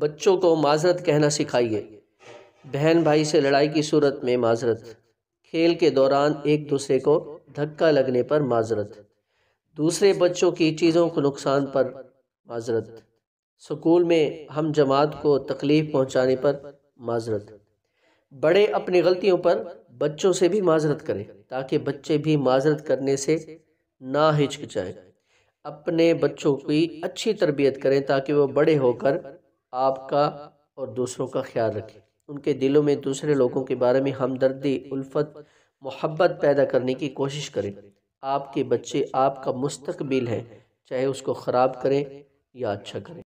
बच्चों को माजरत कहना सिखाइए बहन भाई से लड़ाई की सूरत में माजरत खेल के दौरान एक दूसरे को धक्का लगने पर माजरत दूसरे बच्चों की चीज़ों को नुकसान पर माजरत स्कूल में हम जमात को तकलीफ़ पहुंचाने पर माजरत बड़े अपनी गलतियों पर बच्चों से भी माजरत करें ताकि बच्चे भी माजरत करने से ना हिचकिचाएं अपने बच्चों की अच्छी तरबियत करें ताकि वो बड़े होकर आपका और दूसरों का ख्याल रखें उनके दिलों में दूसरे लोगों के बारे में हमदर्दी उल्फत मोहब्बत पैदा करने की कोशिश करें आपके बच्चे आपका मुस्तबिल हैं चाहे उसको ख़राब करें या अच्छा करें